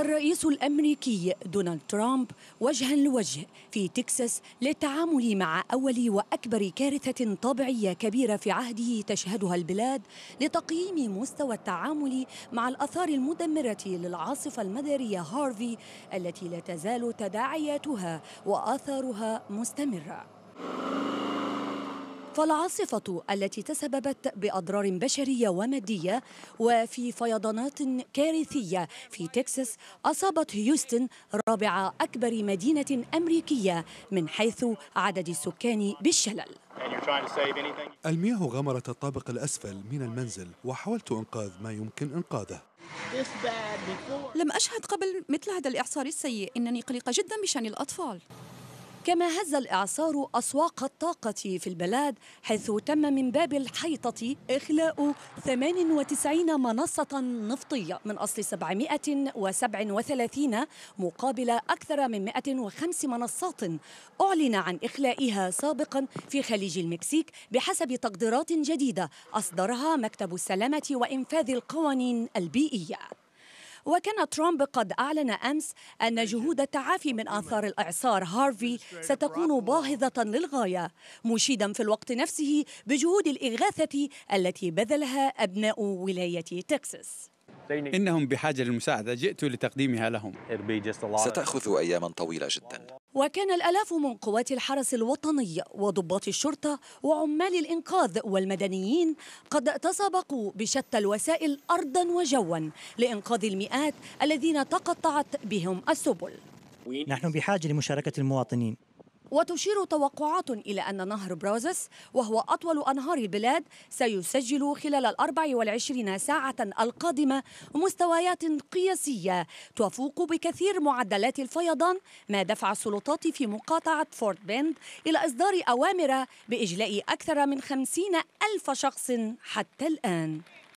الرئيس الامريكي دونالد ترامب وجها لوجه في تكساس للتعامل مع اول واكبر كارثه طبيعيه كبيره في عهده تشهدها البلاد لتقييم مستوى التعامل مع الاثار المدمره للعاصفه المداريه هارفي التي لا تزال تداعياتها واثارها مستمره. فالعاصفة التي تسببت بأضرار بشرية ومادية وفي فيضانات كارثية في تكساس أصابت هيوستن رابع أكبر مدينة أمريكية من حيث عدد السكان بالشلل المياه غمرت الطابق الأسفل من المنزل وحاولت إنقاذ ما يمكن إنقاذه لم أشهد قبل مثل هذا الإعصار السيء إنني قلقة جدا بشأن الأطفال كما هز الإعصار أسواق الطاقة في البلاد حيث تم من باب الحيطة إخلاء 98 منصة نفطية من أصل 737 مقابل أكثر من 105 منصات أعلن عن إخلائها سابقا في خليج المكسيك بحسب تقديرات جديدة أصدرها مكتب السلامة وإنفاذ القوانين البيئية وكان ترامب قد أعلن أمس أن جهود التعافي من آثار الإعصار هارفي ستكون باهظة للغاية مشيدا في الوقت نفسه بجهود الإغاثة التي بذلها أبناء ولاية تكساس إنهم بحاجة للمساعدة جئت لتقديمها لهم ستأخذ أياما طويلة جدا وكان الألاف من قوات الحرس الوطني وضباط الشرطة وعمال الإنقاذ والمدنيين قد تسابقوا بشتى الوسائل أرضا وجوا لإنقاذ المئات الذين تقطعت بهم السبل نحن بحاجة لمشاركة المواطنين وتشير توقعات إلى أن نهر بروزس وهو أطول أنهار البلاد سيسجل خلال الأربع والعشرين ساعة القادمة مستويات قياسية تفوق بكثير معدلات الفيضان ما دفع السلطات في مقاطعة فورت بند إلى إصدار أوامر بإجلاء أكثر من خمسين ألف شخص حتى الآن